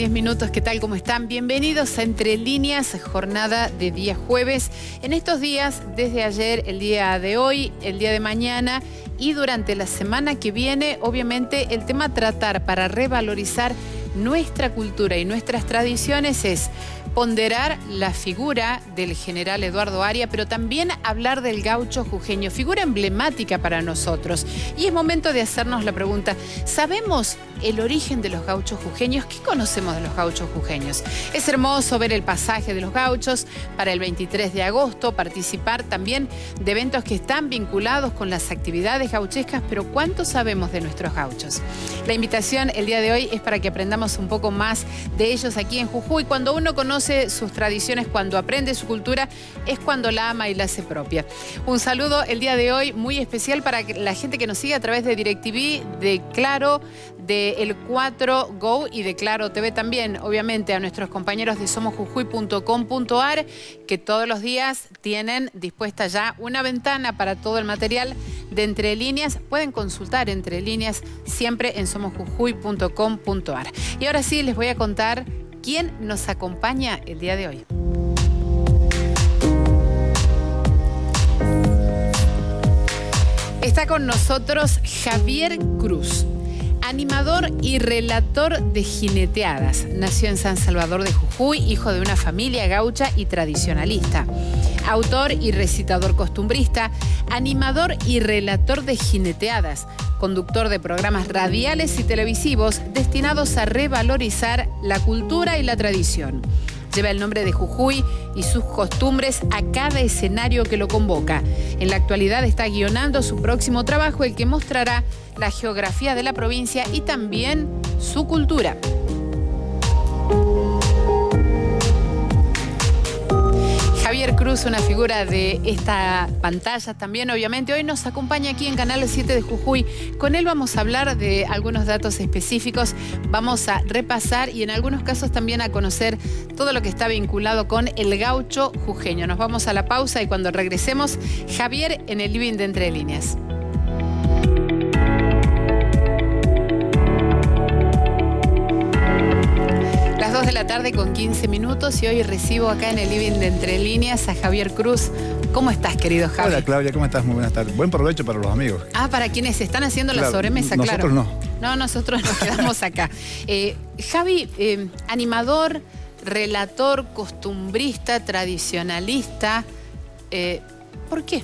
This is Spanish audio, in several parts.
10 minutos. ¿Qué tal? ¿Cómo están? Bienvenidos a Entre Líneas, jornada de día jueves. En estos días, desde ayer, el día de hoy, el día de mañana y durante la semana que viene, obviamente, el tema a tratar para revalorizar nuestra cultura y nuestras tradiciones es ponderar la figura del general Eduardo Aria, pero también hablar del gaucho jujeño, figura emblemática para nosotros. Y es momento de hacernos la pregunta, ¿sabemos el origen de los gauchos jujeños? ¿Qué conocemos de los gauchos jujeños? Es hermoso ver el pasaje de los gauchos para el 23 de agosto, participar también de eventos que están vinculados con las actividades gauchescas, pero ¿cuánto sabemos de nuestros gauchos? La invitación el día de hoy es para que aprendamos un poco más de ellos aquí en Jujuy. Cuando uno conoce sus tradiciones, cuando aprende su cultura, es cuando la ama y la hace propia. Un saludo el día de hoy muy especial para la gente que nos sigue a través de DirecTV, de Claro, de El 4 Go y de Claro TV también. Obviamente a nuestros compañeros de somosjujuy.com.ar que todos los días tienen dispuesta ya una ventana para todo el material de Entre Líneas. Pueden consultar Entre Líneas siempre en somosjujuy.com.ar. Y ahora sí les voy a contar quien nos acompaña el día de hoy. Está con nosotros Javier Cruz, animador y relator de jineteadas. Nació en San Salvador de Jujuy, hijo de una familia gaucha y tradicionalista autor y recitador costumbrista, animador y relator de jineteadas, conductor de programas radiales y televisivos destinados a revalorizar la cultura y la tradición. Lleva el nombre de Jujuy y sus costumbres a cada escenario que lo convoca. En la actualidad está guionando su próximo trabajo, el que mostrará la geografía de la provincia y también su cultura. Cruz, una figura de esta pantalla también, obviamente. Hoy nos acompaña aquí en Canal 7 de Jujuy. Con él vamos a hablar de algunos datos específicos, vamos a repasar y en algunos casos también a conocer todo lo que está vinculado con el gaucho jujeño. Nos vamos a la pausa y cuando regresemos, Javier en el living de Entre Líneas. la tarde con 15 minutos y hoy recibo acá en el living de Entre Líneas a Javier Cruz. ¿Cómo estás, querido Javier? Hola, Claudia, ¿cómo estás? Muy buenas tardes. Buen provecho para los amigos. Ah, para quienes están haciendo la sobremesa, claro. Nosotros no. No, nosotros nos quedamos acá. Eh, Javi, eh, animador, relator, costumbrista, tradicionalista. Eh, ¿Por qué?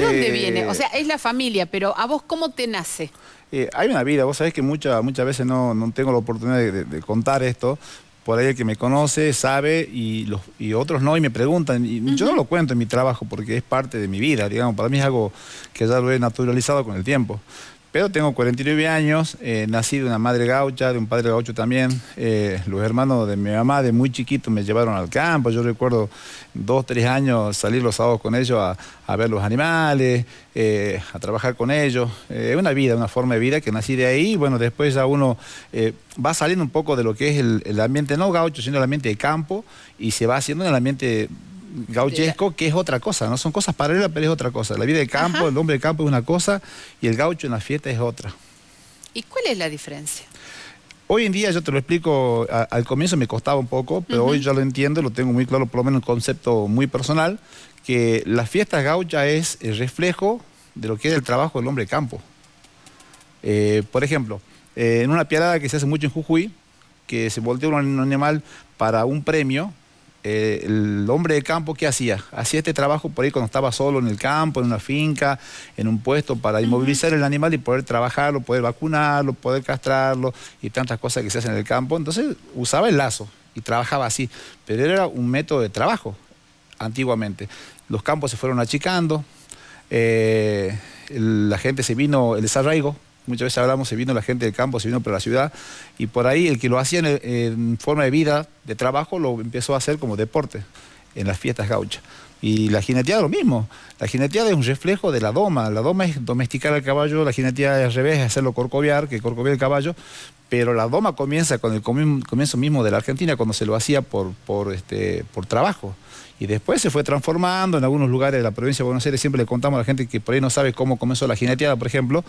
¿De dónde eh, viene? O sea, es la familia, pero ¿a vos cómo te nace? Eh, hay una vida, vos sabés que muchas muchas veces no, tengo la oportunidad de, contar esto. Por ahí el que me conoce sabe y, los, y otros no y me preguntan. Y Yo no lo cuento en mi trabajo porque es parte de mi vida, digamos. Para mí es algo que ya lo he naturalizado con el tiempo. Pero tengo 49 años, eh, nací de una madre gaucha, de un padre gaucho también. Eh, los hermanos de mi mamá de muy chiquito me llevaron al campo. Yo recuerdo dos, tres años salir los sábados con ellos a, ver los animales, eh, a trabajar con ellos. Es una vida, una forma de vida que nací de ahí. Bueno, después ya uno va saliendo un poco de lo que es el, el ambiente, no gaucho, sino el ambiente de campo, y se va haciendo en el ambiente gauchesco, que es otra cosa, ¿no? Son cosas paralelas, pero es otra cosa. La vida de campo, el hombre de campo es una cosa y el gaucho en la fiesta es otra. ¿Y cuál es la diferencia? Hoy en día, yo te lo explico, al comienzo me costaba un poco, pero hoy ya lo entiendo, lo tengo muy claro, por lo menos un concepto muy personal, que la fiesta gaucha es el reflejo de lo que es el trabajo del hombre de campo. Eh, por ejemplo, eh, en una piada que se hace mucho en Jujuy, que se voltea un animal para un premio, eh, el hombre de campo, ¿qué hacía? Hacía este trabajo por ahí cuando estaba solo en el campo, en una finca, en un puesto para inmovilizar el animal y poder trabajarlo, poder vacunarlo, poder castrarlo y tantas cosas que se hacen en el campo. Entonces usaba el lazo y trabajaba así, pero era un método de trabajo antiguamente. Los campos se fueron achicando, eh, la gente se vino, el desarraigo Muchas veces hablamos, se vino la gente del campo, se vino para la ciudad, y por ahí el que lo hacía en, forma de vida, de trabajo, lo empezó a hacer como deporte en las fiestas gauchas. Y la jineteada lo mismo. La jineteada es un reflejo de la doma. La doma es domesticar al caballo, la jineteada al revés es hacerlo corcoviar, que corcovia el caballo. Pero la doma comienza con el comienzo mismo de la Argentina, cuando se lo hacía por este, trabajo y después se fue transformando en algunos lugares de la provincia de Buenos Aires. Siempre le contamos a la gente que por ahí no sabe cómo comenzó la jineteada, por ejemplo.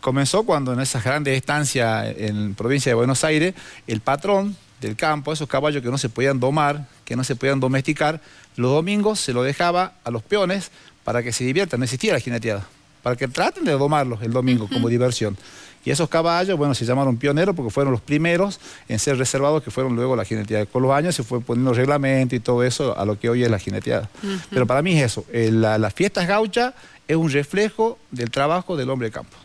Comenzó cuando en esas grandes estancias en provincia de Buenos Aires, el patrón del campo, esos caballos que no se podían domar, que no se podían domesticar, los domingos se los dejaba a los peones para que se diviertan. No existía la jineteada. Para que traten de domarlos el domingo como diversión. Y esos caballos, bueno, se llamaron pioneros porque fueron los primeros en ser reservados, que fueron luego la jineteada. Con los años se fue poniendo reglamento y todo eso a lo que hoy es la jineteada. Pero para mí es eso, las fiestas gauchas es un reflejo del trabajo del hombre de campo.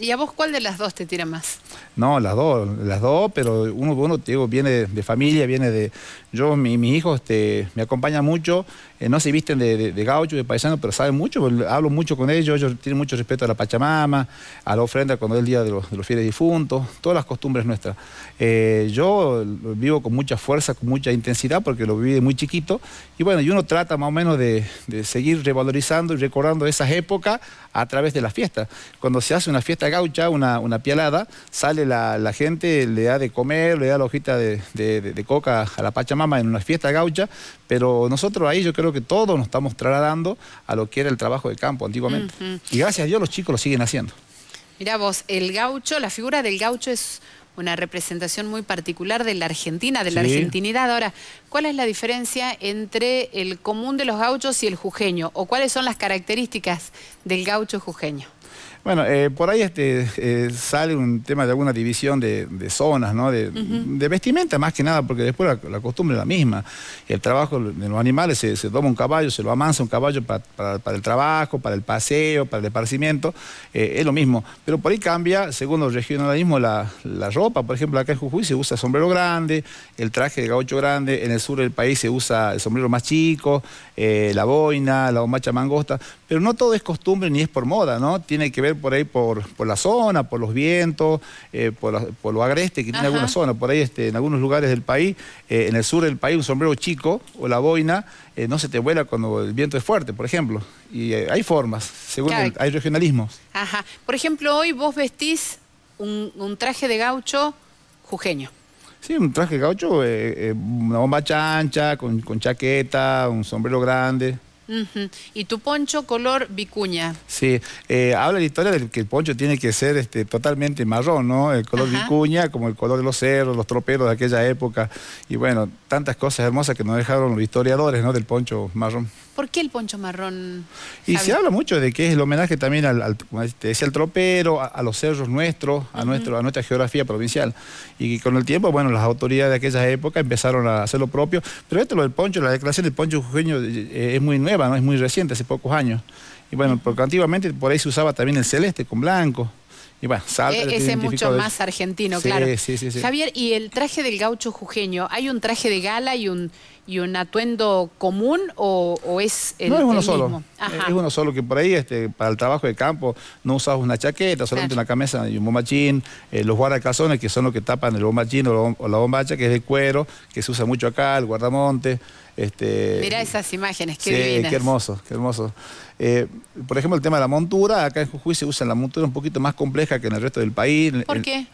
¿Y a vos cuál de las dos te tira más? No, las dos, las dos, pero uno, uno viene de familia, viene de... Yo, mi, mis hijos este, me acompaña mucho eh, no se visten de, gaucho, de paisano, pero saben mucho, pues, hablo mucho con ellos, ellos tienen mucho respeto a la Pachamama, a la ofrenda cuando es el Día de los, Fieles Difuntos, todas las costumbres nuestras. Eh, yo vivo con mucha fuerza, con mucha intensidad, porque lo viví de muy chiquito, y bueno, y uno trata más o menos de, seguir revalorizando y recordando esas épocas a través de las fiestas. Cuando se hace una fiesta gaucha, una, pialada, sale la, gente, le da de comer, le da la hojita de coca a la Pachamama en una fiesta gaucha, pero nosotros ahí yo creo que todos nos estamos trasladando a lo que era el trabajo de campo antiguamente. Y gracias a Dios los chicos lo siguen haciendo. Mirá vos, el gaucho, la figura del gaucho es una representación muy particular de la Argentina, de la argentinidad. Ahora, ¿cuál es la diferencia entre el común de los gauchos y el jujeño? ¿O cuáles son las características del gaucho jujeño? Bueno, eh, por ahí este, eh, sale un tema de alguna división de, zonas, De, vestimenta más que nada, porque después la, costumbre es la misma. El trabajo de los animales, se, toma un caballo, se lo amansa un caballo para, el trabajo, para el paseo, para el esparcimiento, eh, es lo mismo. Pero por ahí cambia, según el regionalismo, la, ropa. Por ejemplo, acá en Jujuy se usa sombrero grande, el traje de gaucho grande, en el sur del país se usa el sombrero más chico, la boina, la bombacha mangosta, pero no todo es costumbre ni es por moda, ¿no? Tiene que ver por ahí por, la zona, por los vientos, eh, por, lo agreste que tiene alguna zona, por ahí este, en algunos lugares del país, eh, en el sur del país un sombrero chico o la boina eh, no se te vuela cuando el viento es fuerte, por ejemplo. Y hay formas, según hay regionalismos. Ajá. Por ejemplo, hoy vos vestís un, traje de gaucho jujeño. Sí, un traje de gaucho, una bomba chancha, con, con, chaqueta, un sombrero grande. Y tu poncho color vicuña. Sí, eh, habla la historia del que el poncho tiene que ser este, totalmente marrón, ¿no? El color vicuña, como el color de los cerros, los troperos de aquella época. Y bueno, tantas cosas hermosas que nos dejaron los historiadores, ¿no? Del poncho marrón. ¿Por qué el poncho marrón? Y se habla mucho de que es el homenaje también al, al tropero, a, los cerros nuestros, a, a nuestra geografía provincial. Y con el tiempo, bueno, las autoridades de aquella época empezaron a hacer lo propio. Pero esto, lo del poncho, la declaración del poncho jujeño eh, eh, es muy nueva, ¿no? es muy reciente, hace pocos años. Y bueno, porque antiguamente por ahí se usaba también el celeste con blanco. Y bueno, sabe ese es mucho más argentino, claro. Javier, ¿y el traje del gaucho jujeño? ¿Hay un traje de gala y un, y un atuendo común o, es el No, es uno solo. Es uno solo, que por ahí este, para el trabajo de campo no usas una chaqueta, solamente una camisa y un bombachín, eh, los guardacalzones que son los que tapan el bombachín o la bombacha, que es de cuero, que se usa mucho acá, el guardamonte. Este, Mirá esas imágenes, qué sí, Qué hermoso, qué hermoso. Eh, por ejemplo, el tema de la montura, acá en Jujuy se usa la montura un poquito más compleja que en el resto del país. ¿Por qué?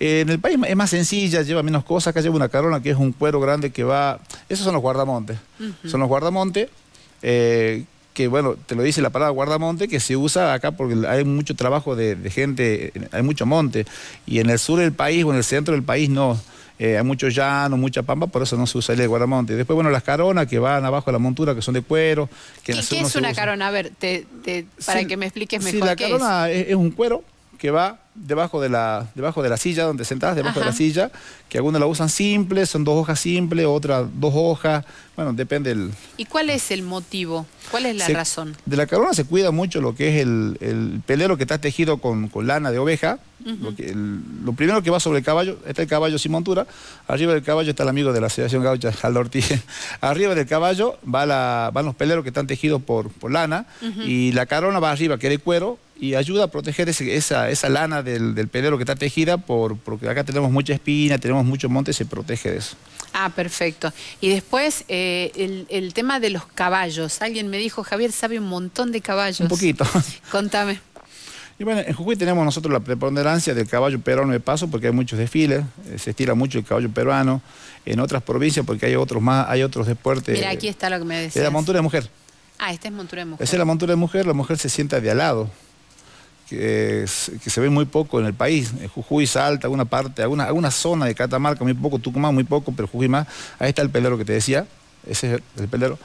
Eh, en el país es más sencilla, lleva menos cosas. Acá lleva una carona que es un cuero grande que va. Esos son los guardamontes. Son los guardamontes. Eh, que bueno, te lo dice la palabra guardamonte, que se usa acá porque hay mucho trabajo de, gente, hay mucho monte. Y en el sur del país o en el centro del país no eh, hay mucho llano, mucha pampa, por eso no se usa el de guaramonte. Después, bueno, las caronas que van abajo de la montura, que son de cuero. Que ¿Qué, es una carona? A ver, para que me expliques mejor. Sí, la carona es un cuero que va debajo de la, debajo de la silla donde sentás, debajo de la silla, que algunas la usan simple, son dos hojas simples, otras dos hojas, bueno, depende el... ¿Y cuál es el motivo? ¿Cuál es la razón? De la carona se cuida mucho lo que es el, pelero que está tejido con, lana de oveja, lo, primero que va sobre el caballo, está el caballo sin montura, arriba del caballo está el amigo de la Asociación Gaucha, Aldo Ortiz, arriba del caballo va la, van los peleros que están tejidos por, lana y la carona va arriba, que es de cuero, y ayuda a proteger esa, lana del, del pedero que está tejida, por, porque acá tenemos mucha espina, tenemos mucho monte, se protege de eso. Ah, perfecto. Y después, eh, el, tema de los caballos. Alguien me dijo, Javier sabe un montón de caballos. Un poquito. Contame. Y bueno, en Jujuy tenemos nosotros la preponderancia del caballo peruano de paso porque hay muchos desfiles, eh, se estira mucho el caballo peruano en otras provincias porque hay otros más, hay otros deportes. Mira, eh, aquí está lo que me decía Es la montura de mujer. Ah, esta es montura de mujer. Esa es la montura de mujer, la mujer se sienta de al lado. Eh, que, se ve muy poco en el país. Eh, Jujuy, Salta, alguna parte, alguna, alguna zona de Catamarca, muy poco, Tucumán, muy poco, pero Jujuy más. Ahí está el pelero que te decía, ese es el, pelero.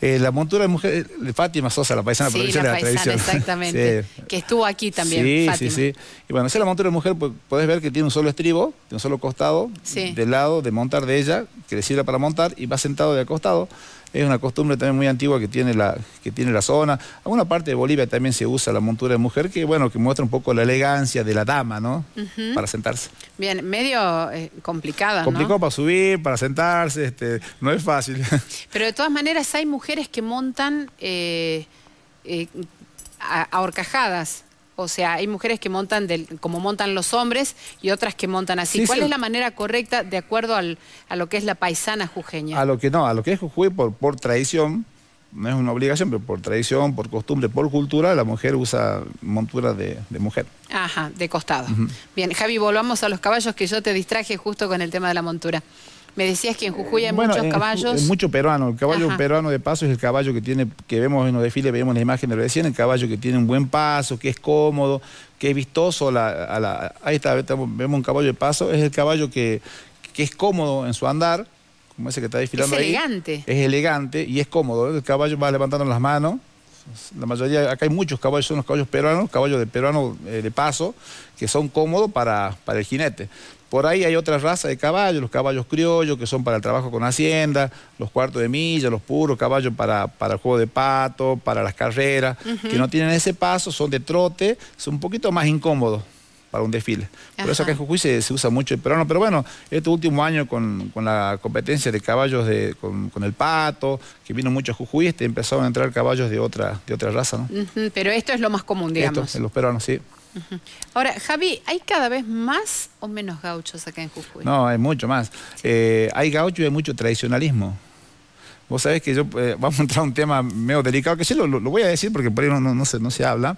Eh, la montura de mujer de Fátima Sosa, la paisana la, de la paisana, Exactamente. Que estuvo aquí también. Sí, Fátima. sí, sí. Y bueno, esa es la montura de mujer, puedes podés ver que tiene un solo estribo, tiene un solo costado, del lado, de montar de ella, que le sirve para montar, y va sentado de acostado. Es una costumbre también muy antigua que tiene la, que tiene la zona. Alguna parte de Bolivia también se usa la montura de mujer, que bueno, que muestra un poco la elegancia de la dama, ¿no? Para sentarse. Bien, medio eh, complicada. Complicado para subir, para sentarse, este, no es fácil. Pero de todas maneras hay mujeres que montan eh, eh, o sea, hay mujeres que montan del, como montan los hombres y otras que montan así. ¿Cuál es la manera correcta de acuerdo al, a lo que es la paisana jujeña? A lo que no, a lo que es Jujuy por, por tradición, no es una obligación, pero por tradición, por costumbre, por cultura, la mujer usa montura de, mujer. Ajá, de costado. Bien, Javi, volvamos a los caballos que yo te distraje justo con el tema de la montura. Me decías que en Jujuy hay eh, muchos caballos. Mucho peruano. El caballo peruano de paso es el caballo que tiene, que vemos en los desfiles, vemos las imágenes recién, el caballo que tiene un buen paso, que es cómodo, que es vistoso. ahí está, vemos un caballo de paso. Es el caballo que, es cómodo en su andar, como ese que está desfilando es elegante. Es elegante y es cómodo. El caballo va levantando las manos. La mayoría, acá hay muchos caballos, son los caballos peruanos, caballos de peruano eh, de paso, que son cómodos para el jinete. Por ahí hay otra raza de caballos, los caballos criollos, que son para el trabajo con Hacienda, los cuartos de milla, los puros, caballos para, para el juego de pato, para las carreras, que no tienen ese paso, son de trote, son un poquito más incómodos para un desfile. Por eso acá en Jujuy se, usa mucho el peruano. Pero bueno, este último año con, la competencia de caballos de, con, el pato, que vino mucho a Jujuy, este, empezaron a entrar caballos de otra, de otra raza. pero esto es lo más común, digamos. Esto, en los peruanos, sí. Ahora, Javi, ¿hay cada vez más o menos gauchos acá en Jujuy? No, hay mucho más. Eh, hay gauchos y hay mucho tradicionalismo. Vos sabés que yo, eh, vamos a entrar un tema medio delicado, que sí lo, voy a decir porque por ahí no, se, habla,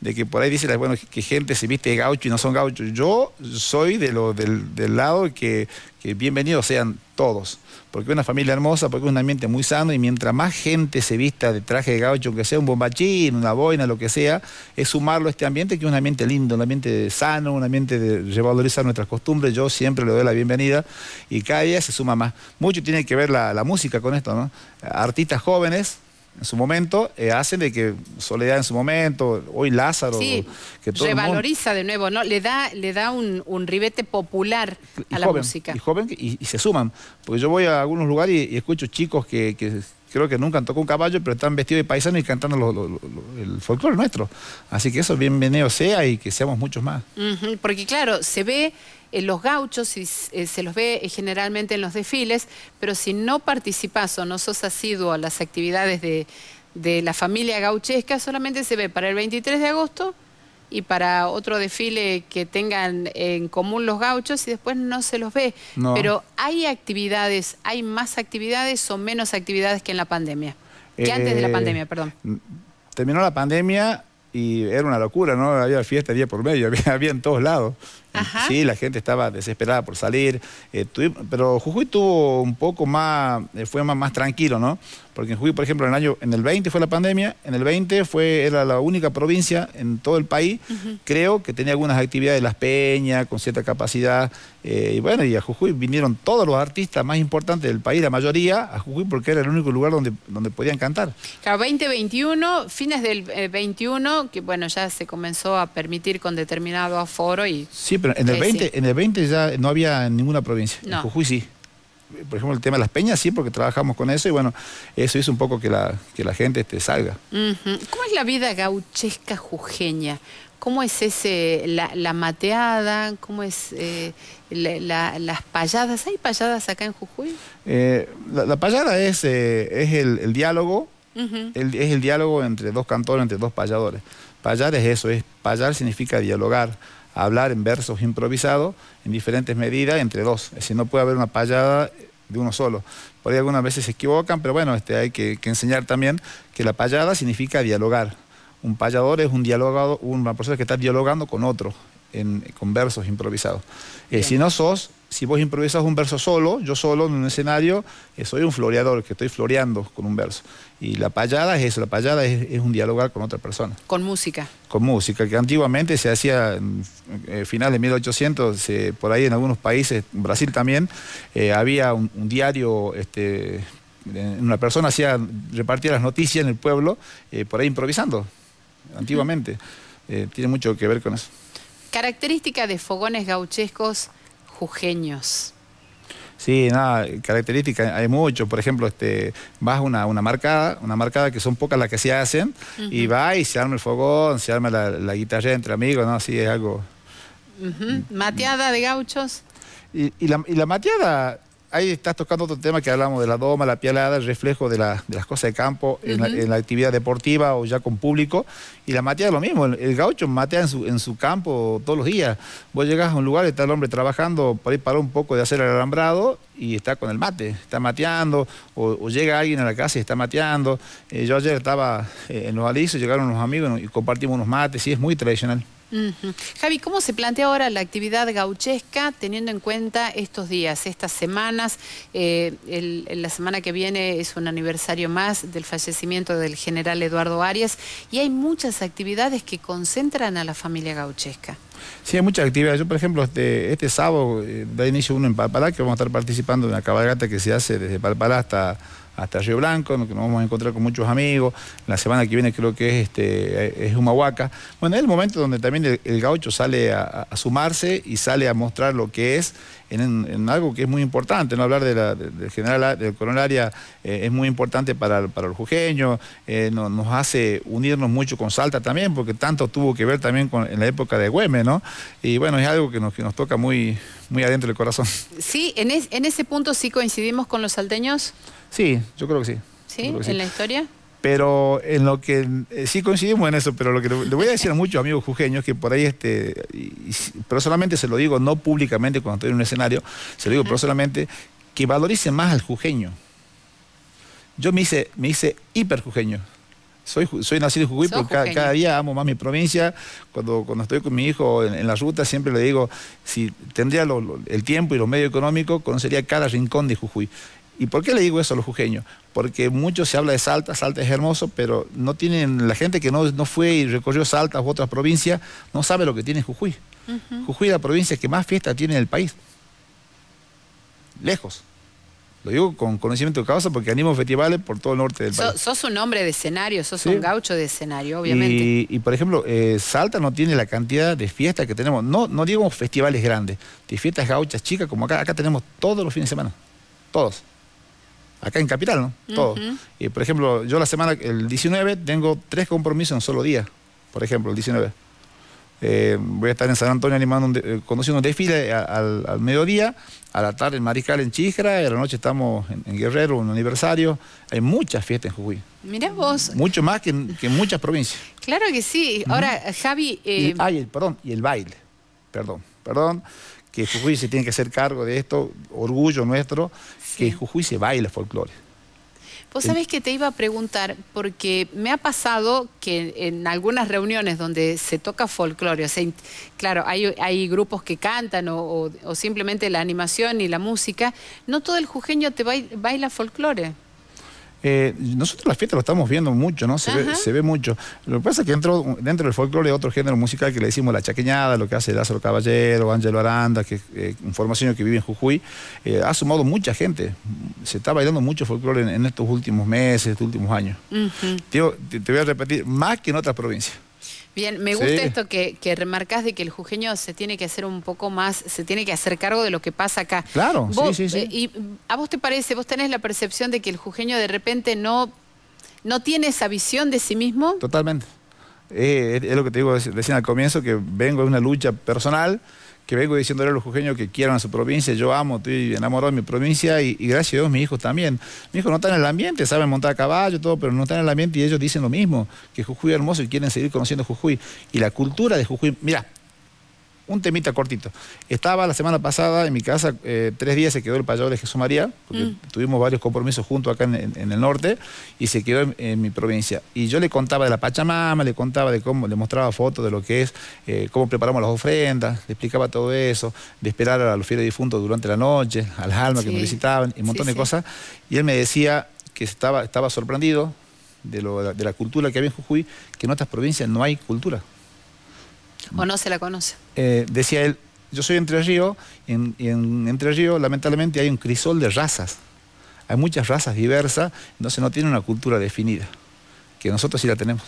de que por ahí dicen, bueno, que gente se viste de gaucho y no son gauchos. Yo soy de lo, del, lado que, que bienvenidos sean todos. Porque es una familia hermosa, porque es un ambiente muy sano y mientras más gente se vista de traje de gaucho, aunque sea un bombachín, una boina, lo que sea, es sumarlo a este ambiente que es un ambiente lindo, un ambiente sano, un ambiente de revalorizar nuestras costumbres. Yo siempre le doy la bienvenida y cada día se suma más. Mucho tiene que ver la música con esto, ¿no? Artistas jóvenes en su momento, eh, hacen de que Soledad en su momento, hoy Lázaro, que todo revaloriza mundo... de nuevo, ¿no? Le da, le da un, ribete popular a la música. Y joven y, se suman. Porque yo voy a algunos lugares y, escucho chicos que, creo que nunca han tocado un caballo, pero están vestidos de paisanos y cantando el folclore nuestro. Así que eso bienvenido sea y que seamos muchos más. porque claro, se ve los gauchos eh, se los ve eh, generalmente en los desfiles, pero si no participas o no sos asiduo a las actividades de, la familia gauchesca, solamente se ve para el 23 de agosto y para otro desfile que tengan en común los gauchos y después no se los ve. Pero hay actividades, hay más actividades o menos actividades que en la pandemia, que antes de la eh, pandemia, perdón. Terminó la pandemia y era una locura, ¿no? Había fiesta día por medio, había en todos lados. Sí, la gente estaba desesperada por salir, eh, pero Jujuy tuvo un poco más, eh, fue más, más tranquilo, ¿no? Porque en Jujuy, por ejemplo, en el año, en el 20 fue la pandemia, en el 20 fue, era la única provincia en todo el país, creo, que tenía algunas actividades, de las peñas, con cierta capacidad. Eh, y bueno, y a Jujuy vinieron todos los artistas más importantes del país, la mayoría, a Jujuy porque era el único lugar donde, donde podían cantar. Claro, 2021, fines del 21, eh, que bueno, ya se comenzó a permitir con determinado aforo y... Sí, pero en el 20, en el 20 ya no había ninguna provincia. En Jujuy sí por ejemplo, el tema de las peñas, sí, porque trabajamos con eso y bueno, eso hizo un poco que la, que la gente este, salga. ¿Cómo es la vida gauchesca jujeña? ¿Cómo es ese, la, mateada? ¿Cómo es eh, la, las payadas? ¿Hay payadas acá en Jujuy? Eh, la, payada es, eh, es el, diálogo, es el diálogo entre dos cantores, entre dos payadores. Payar es eso, es, payar significa dialogar hablar en versos improvisados, en diferentes medidas, entre dos. Es decir, no puede haber una payada de uno solo. Por ahí algunas veces se equivocan, pero bueno, este, hay que, enseñar también que la payada significa dialogar. Un payador es un dialogado, una persona que está dialogando con otro, en, con versos improvisados. Eh, si no sos si vos improvisas un verso solo, yo solo en un escenario, eh, soy un floreador, que estoy floreando con un verso. Y la payada es eso, la payada es, un dialogar con otra persona. Con música. Con música, que antiguamente se hacía, en eh, finales de 1800, por ahí en algunos países, Brasil también, eh, había un, diario... Este, una persona hacía repartía las noticias en el pueblo por ahí improvisando antiguamente tiene mucho que ver con eso característica de fogones gauchescos jujeños. Sí, nada, características, hay mucho. Por ejemplo, este, vas a una, marcada, una marcada que son pocas las que se hacen, y va y se arma el fogón, se arma la, guitarra entre amigos, ¿no? Sí, es algo. Mateada de gauchos. y la mateada ahí estás tocando otro tema que hablamos de la doma, la pialada, el reflejo de, las cosas de campo en, la, actividad deportiva o ya con público. Y la matea es lo mismo, el, gaucho matea en su, campo todos los días. Vos llegás a un lugar, está el hombre trabajando, para ir para un poco de hacer el alambrado y está con el mate, está mateando, o, llega alguien a la casa y está mateando. Eh, yo ayer estaba eh, en los alisos, llegaron unos amigos y compartimos unos mates, y es muy tradicional. Javi, ¿cómo se plantea ahora la actividad gauchesca teniendo en cuenta estos días, estas semanas? Eh, la semana que viene es un aniversario más del fallecimiento del general Eduardo Arias y hay muchas actividades que concentran a la familia gauchesca. Sí, hay muchas actividades. Yo, por ejemplo, este, este sábado eh, da inicio uno en Palpalá, que vamos a estar participando de una cabalgata que se hace desde Palpalá hasta hasta Río Blanco, nos vamos a encontrar con muchos amigos. La semana que viene creo que es, este, es Humahuaca. Bueno, es el momento donde también el, gaucho sale a, sumarse y sale a mostrar lo que es en, algo que es muy importante. No hablar del general, del coronel eh, es muy importante para, para el jujeño, eh, nos hace unirnos mucho con Salta también, porque tanto tuvo que ver también con, en la época de Güemes, ¿no? Y bueno, es algo que nos toca muy, muy adentro del corazón. Sí, en, en ese punto sí coincidimos con los salteños. Sí, yo creo que sí. ¿Sí? ¿En la historia? Pero en lo que eh, sí coincidimos en eso, pero lo que le, voy a decir a muchos amigos jujeños que por ahí, este, pero solamente se lo digo, no públicamente cuando estoy en un escenario, se lo digo, pero solamente que valorice más al jujeño. Yo me hice, me hice hiper jujeño. Soy, nacido en Jujuy, pero cada día amo más mi provincia. Cuando, cuando estoy con mi hijo en, la ruta, siempre le digo, si tendría el tiempo y los medios económicos, conocería cada rincón de Jujuy. ¿Y por qué le digo eso a los jujeños? Porque mucho se habla de Salta, Salta es hermoso, pero no tienen, la gente que no, no fue y recorrió Salta u otras provincias, no sabe lo que tiene Jujuy. Jujuy es la provincia que más fiesta tiene en el país. Lejos. Lo digo con conocimiento de causa porque animo festivales por todo el norte del país. Sos un hombre de escenario, sos un gaucho de escenario, obviamente. Y, por ejemplo, eh, Salta no tiene la cantidad de fiestas que tenemos. No, no digo festivales grandes, de fiestas gauchas chicas como acá. Acá tenemos todos los fines de semana. Todos. Acá en Capital, ¿no? Todos. y por ejemplo, yo la semana, el 19, tengo tres compromisos en un solo día. Por ejemplo, el 19. Eh, voy a estar en San Antonio animando un eh, un desfile al, mediodía, a la tarde en Mariscal en y a la noche estamos en, Guerrero, un aniversario. Hay muchas fiestas en Jujuy. Mirá vos. Mucho más que en, muchas provincias. Claro que sí. Ahora, Javi. Eh, perdón, y el baile. Perdón, perdón. Que Jujuy se tiene que hacer cargo de esto, orgullo nuestro, que Jujuy se baile folclore. Vos sabés que te iba a preguntar, porque me ha pasado que en algunas reuniones donde se toca folclore, o sea, claro, hay, grupos que cantan o, o, simplemente la animación y la música, no todo el jujeño te baila folclore. Eh, nosotros las fiestas lo estamos viendo mucho, ¿no? Se ve, mucho. Lo que pasa es que dentro, dentro del folclore hay otro género musical que le decimos la chaqueñada, lo que hace Lázaro Caballero, Ángelo Aranda, que eh, un formación que vive en Jujuy, eh, ha sumado mucha gente. Se está bailando mucho folclore en, estos últimos meses, estos últimos años. te, voy a repetir, más que en otras provincias. Bien, me gusta esto que, que, remarcás de que el jujeño se tiene que hacer un poco más, se tiene que hacer cargo de lo que pasa acá. Claro, sí, sí, eh, ¿Y a vos te parece, vos tenés la percepción de que el jujeño de repente no, no tiene esa visión de sí mismo? Totalmente. Eh, es, lo que te digo recién al comienzo, que vengo de una lucha personal que vengo diciéndole a los jujeños que quieran a su provincia, yo amo, estoy enamorado de mi provincia y, gracias a Dios mis hijos también. Mis hijos no están en el ambiente, saben montar a caballo, todo, pero no están en el ambiente y ellos dicen lo mismo, que Jujuy es hermoso y quieren seguir conociendo Jujuy. Y la cultura de Jujuy, mira, un temita cortito. Estaba la semana pasada en mi casa, eh, tres días se quedó el payador de Jesús María, porque mm. tuvimos varios compromisos juntos acá en, el norte, y se quedó en, mi provincia. Y yo le contaba de la Pachamama, le contaba de cómo, le mostraba fotos de lo que es, eh, cómo preparamos las ofrendas, le explicaba todo eso, de esperar a los fieles difuntos durante la noche, a las almas que nos visitaban, y un montón de cosas. Y él me decía que estaba, estaba sorprendido de, de la cultura que había en Jujuy, que en otras provincias no hay cultura. O no se la conoce. Eh, decía él, yo soy Entre Ríos, y en, y Entre Ríos lamentablemente hay un crisol de razas. Hay muchas razas diversas, entonces no tiene una cultura definida, que nosotros sí la tenemos.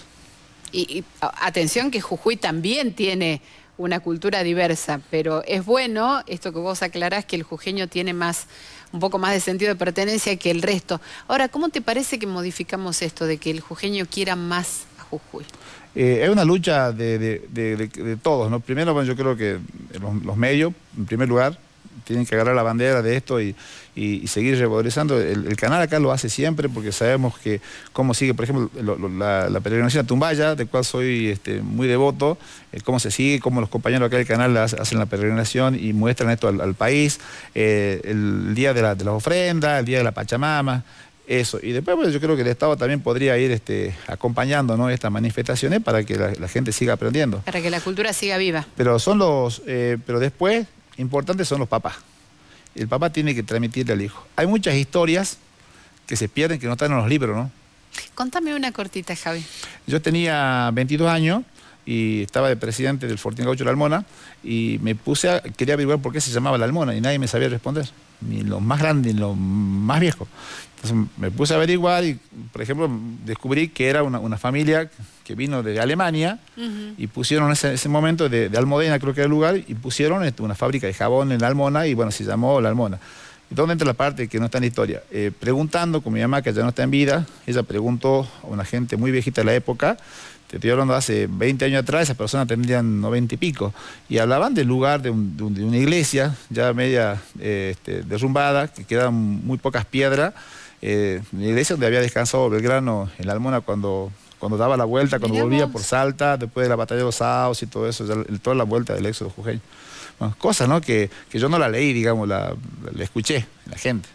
Y, atención que Jujuy también tiene una cultura diversa, pero es bueno esto que vos aclarás que el jujeño tiene más un poco más de sentido de pertenencia que el resto. Ahora, ¿cómo te parece que modificamos esto de que el jujeño quiera más eh, es una lucha de, todos, ¿no? Primero, bueno, yo creo que los, medios, en primer lugar, tienen que agarrar la bandera de esto y, y, seguir revalorizando. El, canal acá lo hace siempre porque sabemos que cómo sigue, por ejemplo, la, peregrinación a Tumbaya, de cual soy este, muy devoto, eh, cómo se sigue, cómo los compañeros acá del canal hacen la peregrinación y muestran esto al, país. Eh, el día de las ofrendas, el día de la Pachamama, eso, y después yo creo que el Estado también podría ir este, acompañando estas manifestaciones para que la, gente siga aprendiendo. Para que la cultura siga viva. Pero son los, eh, pero después, importantes son los papás. El papá tiene que transmitirle al hijo. Hay muchas historias que se pierden, que no están en los libros, ¿no? Contame una cortita, Javi. Yo tenía 22 años y estaba de presidente del Fortín Gaucho La Almona y me puse a, quería averiguar por qué se llamaba La Almona y nadie me sabía responder, ni los más grandes ni los más viejos. Entonces me puse a averiguar y, por ejemplo, descubrí que era una, familia que vino de Alemania y pusieron ese, ese momento de, Almodena, creo que era el lugar, y pusieron este, una fábrica de jabón en La Almona y bueno, se llamó La Almona. ¿Dónde entra la parte que no está en la historia? Eh, preguntando con mi mamá, que ya no está en vida, ella preguntó a una gente muy viejita de la época te estoy hablando hace 20 años atrás, esas personas tendrían 90 y pico, y hablaban del lugar de, una iglesia ya media eh, este, derrumbada, que quedan muy pocas piedras, eh, una iglesia donde había descansado Belgrano en la Almona cuando cuando daba la vuelta, cuando volvía por Salta, después de la batalla de los Saos y todo eso, toda la vuelta del éxodo jujeño. Cosa cosas ¿no? que, yo no la leí, digamos, la, la, escuché, la gente.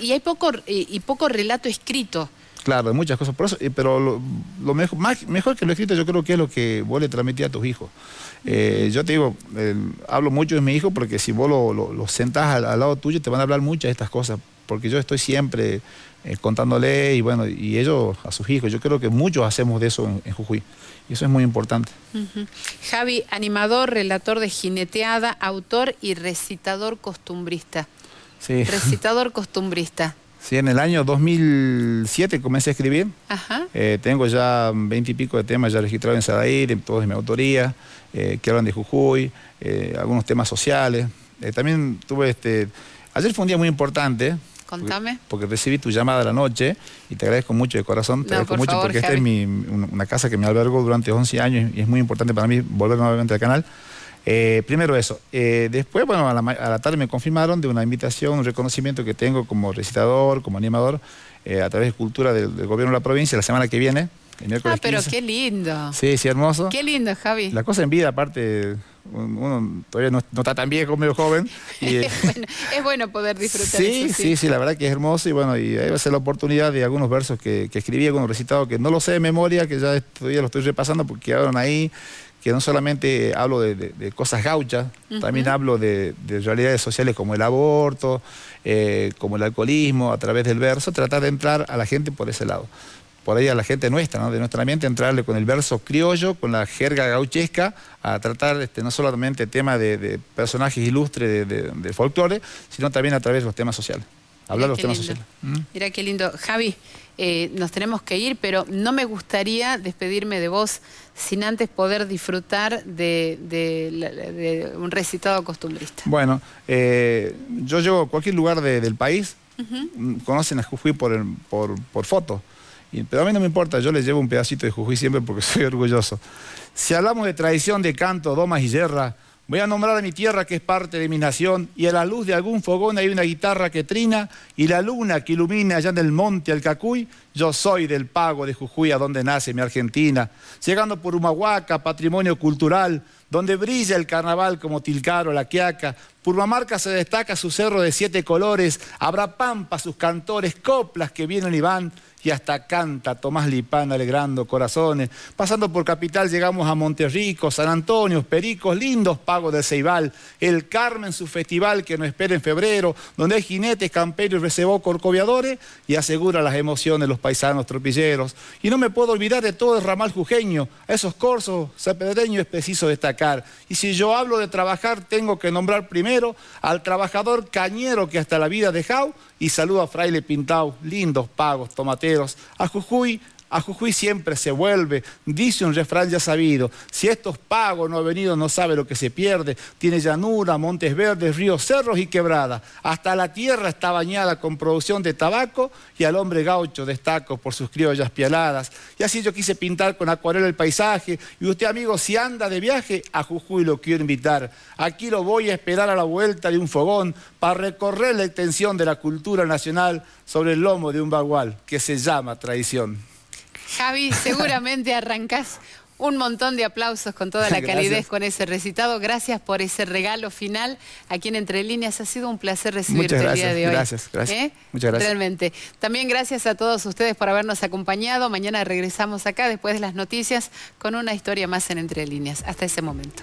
Y hay poco, y poco relato escrito Claro, muchas cosas. Por eso, eh, pero lo, mejor, que lo escrito yo creo que es lo que vos le transmitís a tus hijos. Eh, yo te digo, eh, hablo mucho de mi hijo porque si vos lo, lo, sentás al, lado tuyo te van a hablar muchas de estas cosas, porque yo estoy siempre contándole y bueno, y ellos a sus hijos. Yo creo que muchos hacemos de eso en, Jujuy. Y eso es muy importante. Javi, animador, relator de jineteada, autor y recitador costumbrista. Sí. Recitador costumbrista. Sí, en el año 2007 comencé a escribir. Ajá. Eh, tengo ya veintipico de temas ya registrados en Sadair, todos de mi autoría, eh, que hablan de Jujuy, eh, algunos temas sociales. Eh, también tuve este... Ayer fue un día muy importante. Contame. Porque, recibí tu llamada la noche y te agradezco mucho de corazón. Te agradezco mucho porque esta es una casa que me albergó durante 11 años y es muy importante para mí volver nuevamente al canal. Eh, primero eso. Eh, después, bueno, a la, tarde me confirmaron de una invitación, un reconocimiento que tengo como recitador, como animador, eh, a través de Cultura del, Gobierno de la Provincia, la semana que viene. El ah, pero qué lindo. Sí, sí, hermoso. Qué lindo, Javi. La cosa en vida, aparte, uno todavía no, está tan viejo, medio joven. es, bueno, poder disfrutar. Sí, eso, sí, sí, la verdad que es hermoso y bueno, y ahí va a ser la oportunidad de algunos versos que, que escribí, algunos recitados que no lo sé de memoria, que ya estoy, ya lo estoy repasando porque quedaron ahí, que no solamente hablo de, cosas gauchas, también hablo de, realidades sociales como el aborto, eh, como el alcoholismo, a través del verso, tratar de entrar a la gente por ese lado. Por ahí a la gente nuestra, ¿no? de nuestra mente, entrarle con el verso criollo, con la jerga gauchesca, a tratar este, no solamente temas de, personajes ilustres de folclore, sino también a través de los temas sociales hablar los temas sociales. Mm. Mira qué lindo. Javi, eh, nos tenemos que ir, pero no me gustaría despedirme de vos sin antes poder disfrutar de, un recitado costumbrista. Bueno, eh, yo llevo a cualquier lugar del país, mm, conocen a Jujuy por, por, foto. Pero a mí no me importa, yo les llevo un pedacito de Jujuy siempre porque soy orgulloso. Si hablamos de tradición de canto, domas y yerra, Voy a nombrar a mi tierra que es parte de mi nación, y a la luz de algún fogón hay una guitarra que trina, y la luna que ilumina allá en el monte Alcacuy, yo soy del pago de Jujuy, a donde nace mi Argentina, llegando por Humahuaca, patrimonio cultural, donde brilla el carnaval como Tilcaro, La Quiaca, Purmamarca se destaca su cerro de siete colores, habrá pampas sus cantores, coplas que vienen y van, y hasta Canta, Tomás Lipán, Alegrando, Corazones. Pasando por Capital llegamos a Monterrico, San Antonio, Pericos, lindos pagos de Ceibal, El Carmen, su festival que nos espera en febrero, donde hay jinetes, camperos y recebó corcoviadores y asegura las emociones de los paisanos tropilleros. Y no me puedo olvidar de todo el ramal jujeño, esos corsos sepedreños, es preciso destacar. Y si yo hablo de trabajar, tengo que nombrar primero al trabajador cañero que hasta la vida ha dejado y saludo a Fraile Pintau, lindos pagos, tomateros, a Jujuy, a Jujuy siempre se vuelve, dice un refrán ya sabido, si estos pagos no ha venido, no sabe lo que se pierde, tiene llanura, montes verdes, ríos, cerros y quebradas. Hasta la tierra está bañada con producción de tabaco y al hombre gaucho destaco por sus criollas pialadas. Y así yo quise pintar con acuarela el paisaje y usted amigo, si anda de viaje, a Jujuy lo quiero invitar. Aquí lo voy a esperar a la vuelta de un fogón para recorrer la extensión de la cultura nacional sobre el lomo de un bagual que se llama traición. Javi, seguramente arrancás un montón de aplausos con toda la calidez con ese recitado. Gracias por ese regalo final. Aquí en Entre Líneas ha sido un placer recibirte el día de hoy. Gracias, gracias. ¿eh? Muchas gracias. Realmente. También gracias a todos ustedes por habernos acompañado. Mañana regresamos acá después de las noticias con una historia más en Entre Líneas. Hasta ese momento.